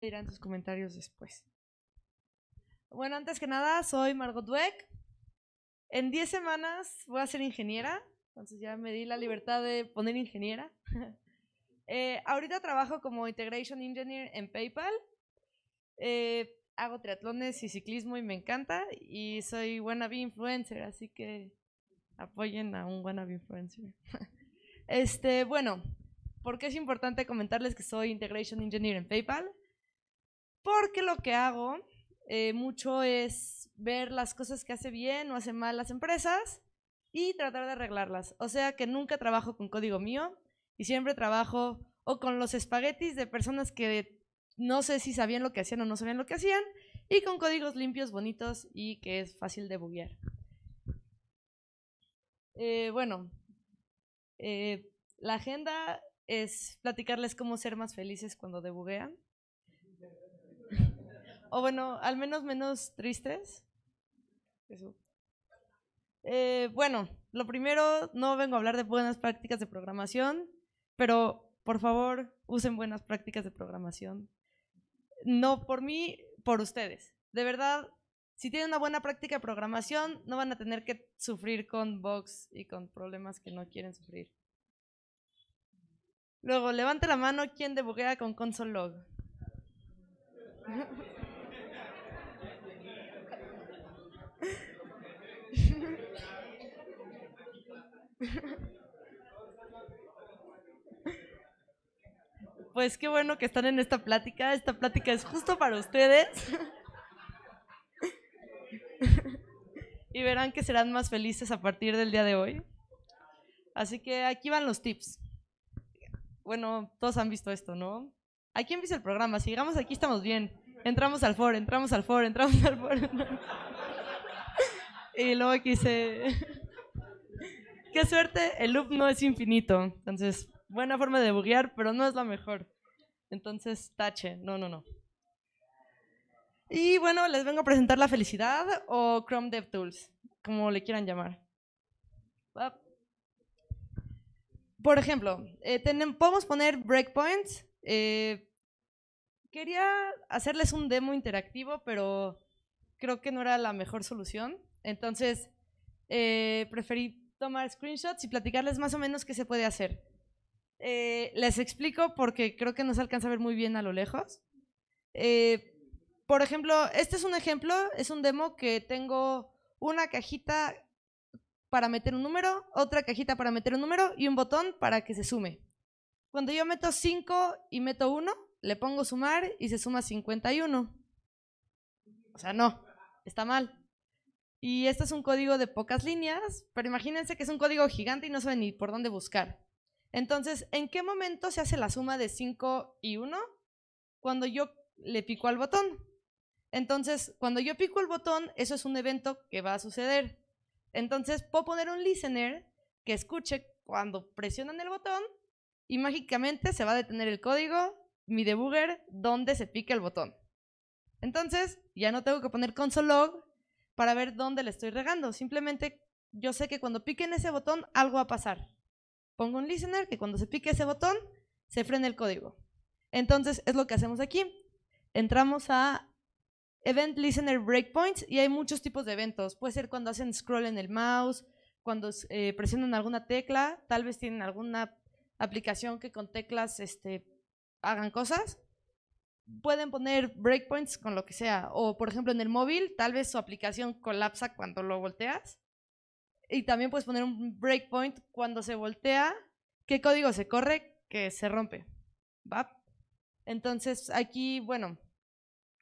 dirán sus comentarios después. Bueno, antes que nada, soy Margot Dweck. En 10 semanas voy a ser ingeniera, entonces ya me di la libertad de poner ingeniera. Eh, ahorita trabajo como Integration Engineer en PayPal. Eh, hago triatlones y ciclismo y me encanta. Y soy wannabe influencer, así que apoyen a un wannabe influencer. este, bueno, ¿por qué es importante comentarles que soy Integration Engineer en PayPal? Porque lo que hago eh, mucho es ver las cosas que hace bien o hace mal las empresas y tratar de arreglarlas. O sea que nunca trabajo con código mío y siempre trabajo o con los espaguetis de personas que no sé si sabían lo que hacían o no sabían lo que hacían y con códigos limpios, bonitos y que es fácil de buguear. Eh, bueno, eh, la agenda es platicarles cómo ser más felices cuando debuguean o bueno, al menos menos tristes. Eh, bueno, lo primero, no vengo a hablar de buenas prácticas de programación, pero por favor, usen buenas prácticas de programación. No por mí, por ustedes. De verdad, si tienen una buena práctica de programación, no van a tener que sufrir con bugs y con problemas que no quieren sufrir. Luego, levante la mano quien debuguea con console.log. log. Pues qué bueno que están en esta plática. Esta plática es justo para ustedes. y verán que serán más felices a partir del día de hoy. Así que aquí van los tips. Bueno, todos han visto esto, ¿no? Aquí empieza el programa. Si llegamos aquí estamos bien. Entramos al foro, entramos al foro, entramos al foro y luego aquí Qué suerte, el loop no es infinito. Entonces, buena forma de buguear, pero no es la mejor. Entonces, tache, no, no, no. Y bueno, les vengo a presentar la felicidad o Chrome DevTools, como le quieran llamar. Por ejemplo, eh, podemos poner breakpoints. Eh, quería hacerles un demo interactivo, pero creo que no era la mejor solución. Entonces, eh, preferí tomar screenshots y platicarles más o menos qué se puede hacer. Eh, les explico porque creo que no se alcanza a ver muy bien a lo lejos. Eh, por ejemplo, este es un ejemplo, es un demo que tengo una cajita para meter un número, otra cajita para meter un número y un botón para que se sume. Cuando yo meto 5 y meto 1, le pongo sumar y se suma 51. O sea, no, está mal. Y este es un código de pocas líneas, pero imagínense que es un código gigante y no saben ni por dónde buscar. Entonces, ¿en qué momento se hace la suma de 5 y 1? Cuando yo le pico al botón. Entonces, cuando yo pico el botón, eso es un evento que va a suceder. Entonces, puedo poner un listener que escuche cuando presionan el botón y mágicamente se va a detener el código, mi debugger, donde se pique el botón. Entonces, ya no tengo que poner console.log para ver dónde le estoy regando. Simplemente yo sé que cuando pique en ese botón algo va a pasar. Pongo un listener que cuando se pique ese botón se frene el código. Entonces es lo que hacemos aquí. Entramos a Event Listener Breakpoints y hay muchos tipos de eventos. Puede ser cuando hacen scroll en el mouse, cuando eh, presionan alguna tecla, tal vez tienen alguna aplicación que con teclas este, hagan cosas pueden poner breakpoints con lo que sea. O, por ejemplo, en el móvil, tal vez su aplicación colapsa cuando lo volteas. Y también puedes poner un breakpoint cuando se voltea, qué código se corre, que se rompe. ¿Va? Entonces, aquí, bueno,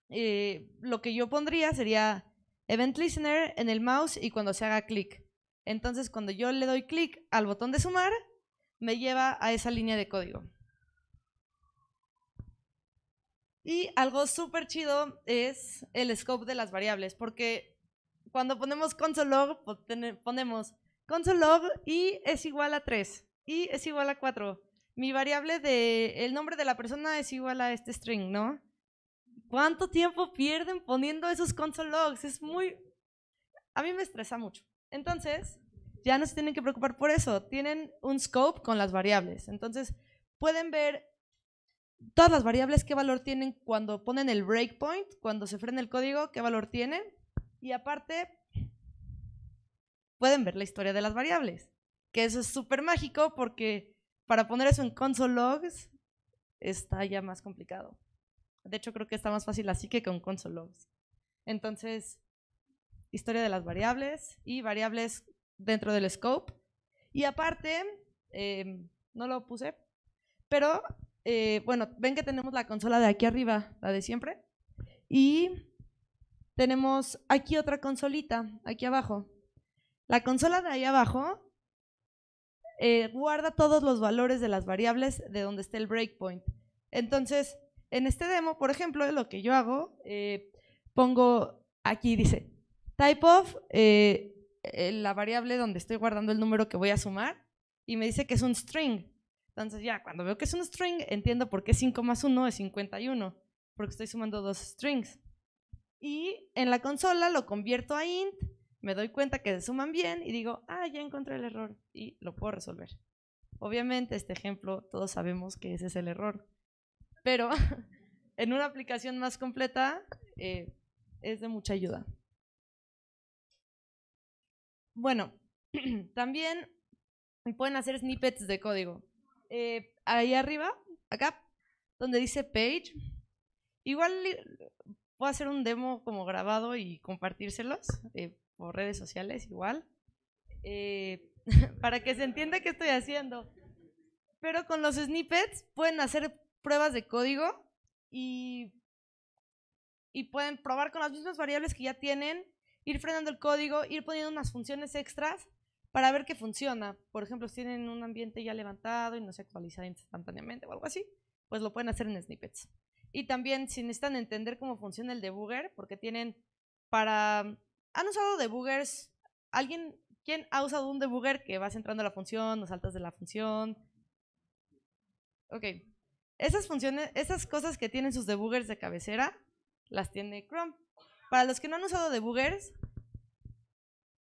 eh, lo que yo pondría sería Event Listener en el mouse y cuando se haga clic. Entonces, cuando yo le doy clic al botón de sumar, me lleva a esa línea de código. Y algo súper chido es el scope de las variables, porque cuando ponemos console.log, ponemos console.log y es igual a 3 y es igual a 4. Mi variable de el nombre de la persona es igual a este string, ¿no? ¿Cuánto tiempo pierden poniendo esos console logs? Es muy... A mí me estresa mucho. Entonces, ya no se tienen que preocupar por eso. Tienen un scope con las variables. Entonces, pueden ver todas las variables, qué valor tienen cuando ponen el breakpoint, cuando se frena el código, qué valor tienen. Y aparte, pueden ver la historia de las variables, que eso es súper mágico porque para poner eso en console logs está ya más complicado. De hecho, creo que está más fácil así que con console logs. Entonces, historia de las variables y variables dentro del scope. Y aparte, em, no lo puse, pero eh, bueno, ven que tenemos la consola de aquí arriba, la de siempre, y tenemos aquí otra consolita, aquí abajo. La consola de ahí abajo eh, guarda todos los valores de las variables de donde esté el breakpoint. Entonces, en este demo, por ejemplo, lo que yo hago, eh, pongo aquí, dice, type of, la variable donde estoy guardando el número que voy a sumar, y me dice que es un string. Entonces ya, cuando veo que es un string, entiendo por qué 5 más 1 es 51, porque estoy sumando dos strings. Y en la consola lo convierto a int, me doy cuenta que se suman bien y digo, ah, ya encontré el error y lo puedo resolver. Obviamente este ejemplo todos sabemos que ese es el error, pero en una aplicación más completa eh, es de mucha ayuda. Bueno, también pueden hacer snippets de código. Eh, ahí arriba, acá, donde dice page. Igual eh, puedo hacer un demo como grabado y compartírselos eh, por redes sociales igual, para que se entienda qué estoy haciendo. Pero con los snippets pueden hacer pruebas de código y, y pueden probar con las mismas variables que ya tienen, ir frenando el código, ir poniendo unas funciones extras para ver qué funciona. Por ejemplo, si tienen un ambiente ya levantado y no se actualiza instantáneamente o algo así, pues lo pueden hacer en snippets. Y también si necesitan entender cómo funciona el debugger, porque tienen para... Mm, ¿Han usado debuggers? ¿Alguien, quién ha usado un debugger que vas entrando a la función nos saltas de la función? Ok. Esas funciones, esas cosas que tienen sus debuggers de cabecera, las tiene Chrome. Para los que no han usado debuggers,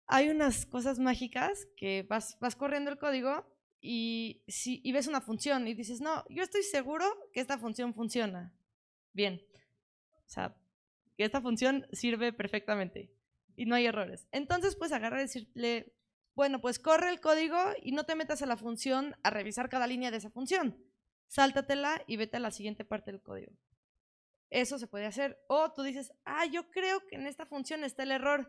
hay unas cosas mágicas que vas, corriendo el código y, si, ves una función y dices, no, yo estoy seguro que esta función funciona. Bien. O sea, que esta función sirve perfectamente y no hay errores. Entonces, pues agarrar y decirle, bueno, pues corre el código y no te metas a la función a revisar cada línea de esa función. Sáltatela y vete a la siguiente parte del código. Eso se puede hacer. O tú dices, ah, yo creo que en esta función está el error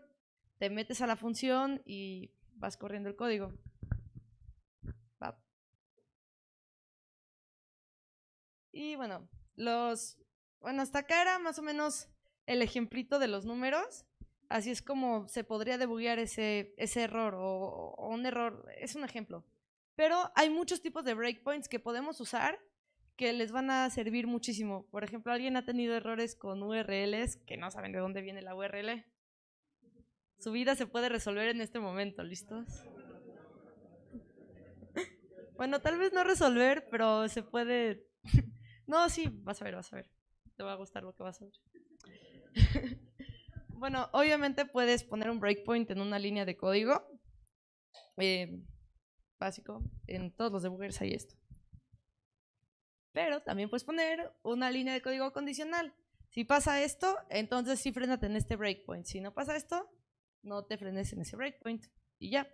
te metes a la función y vas corriendo el código. Y bueno, los... Bueno, hasta acá era más o menos el ejemplito de los números. Así es como se podría debuguear ese, ese error o un error. Es un ejemplo. Pero hay muchos tipos de breakpoints que podemos usar que les van a servir muchísimo. Por ejemplo, alguien ha tenido errores con URLs que no saben de dónde viene la URL. Su vida se puede resolver en este momento, ¿listos? Bueno, tal vez no resolver, pero se puede... No, sí, vas a ver, vas a ver. Te va a gustar lo que vas a ver. Bueno, obviamente puedes poner un breakpoint en una línea de código. Em, básico. En todos los debuggers hay esto. Pero también puedes poner una línea de código condicional. Si pasa esto, entonces sí frenate en este breakpoint. Si no pasa esto, no te frenes en ese breakpoint y ya.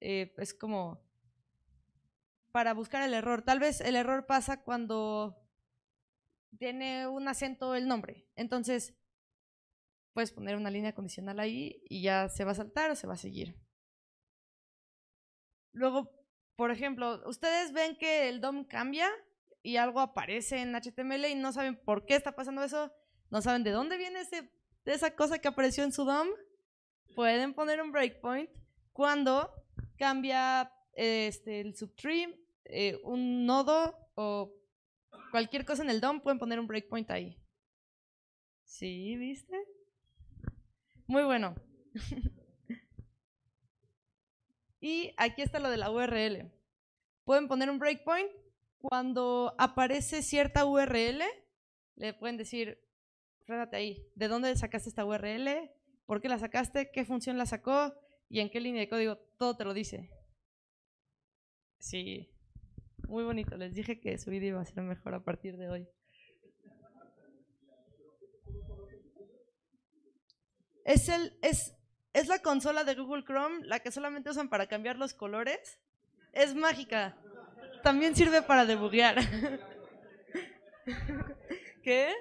Eh, es como para buscar el error. Tal vez el error pasa cuando tiene un acento el nombre. Entonces, puedes poner una línea condicional ahí y ya se va a saltar o se va a seguir. Luego, por ejemplo, ustedes ven que el DOM cambia y algo aparece en HTML y no saben por qué está pasando eso, no saben de dónde viene ese, esa cosa que apareció en su DOM pueden poner un breakpoint cuando cambia este, el subtree, eh, un nodo o cualquier cosa en el DOM, pueden poner un breakpoint ahí. ¿Sí? ¿Viste? Muy bueno. y aquí está lo de la URL. Pueden poner un breakpoint cuando aparece cierta URL. Le pueden decir, fíjate ahí, ¿de dónde sacaste esta URL? por qué la sacaste, qué función la sacó y en qué línea de código, todo te lo dice. Sí, muy bonito. Les dije que su vídeo iba a ser mejor a partir de hoy. Es, el, es, es la consola de Google Chrome, la que solamente usan para cambiar los colores. Es mágica. También sirve para debuguear. ¿Qué?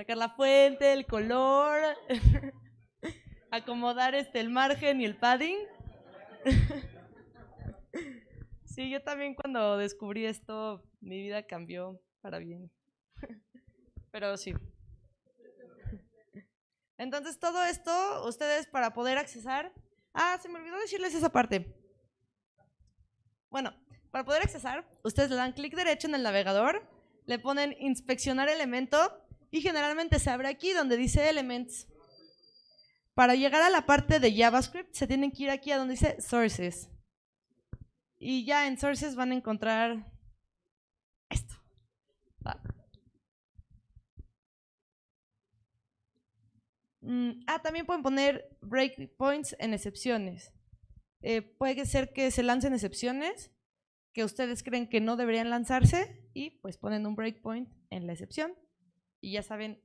sacar la fuente, el color, acomodar este, el margen y el padding. sí, yo también cuando descubrí esto, mi vida cambió para bien. Pero sí. Entonces todo esto, ustedes para poder accesar... Ah, se me olvidó decirles esa parte. Bueno, para poder accesar, ustedes le dan clic derecho en el navegador, le ponen inspeccionar elemento y generalmente se abre aquí donde dice Elements. Para llegar a la parte de JavaScript se tienen que ir aquí a donde dice Sources. Y ya en Sources van a encontrar esto. Mm, ah, también pueden poner breakpoints en excepciones. Eh, puede ser que se lancen excepciones que ustedes creen que no deberían lanzarse y pues ponen un breakpoint en la excepción y ya saben,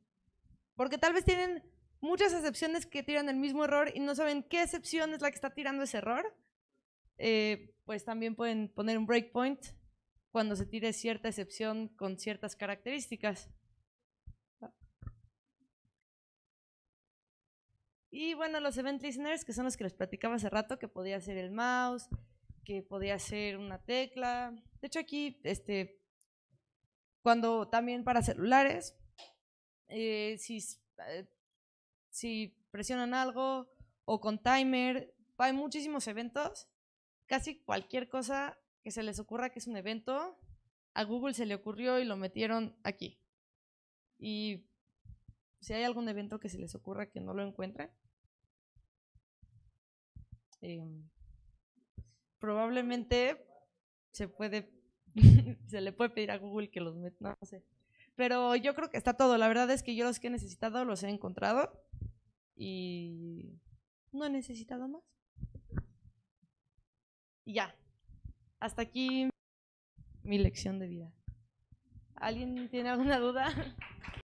porque tal vez tienen muchas excepciones que tiran el mismo error y no saben qué excepción es la que está tirando ese error, eh, pues también pueden poner un breakpoint cuando se tire cierta excepción con ciertas características. Y bueno, los event listeners, que son los que les platicaba hace rato, que podía ser el mouse, que podía ser una tecla. De hecho, aquí, este, cuando también para celulares, eh, eh, si, presionan algo o con timer. Hay muchísimos eventos. Casi cualquier cosa que se les ocurra que es un evento, a Google se le ocurrió y lo metieron aquí. Y si hay algún evento que se les ocurra que no lo encuentren, em, probablemente se puede, se le puede pedir a Google que los meta, no sé. Pero yo creo que está todo. La verdad es que yo los que he necesitado los he encontrado y no he necesitado más. Y ya. Hasta aquí mi lección de vida. ¿Alguien tiene alguna duda?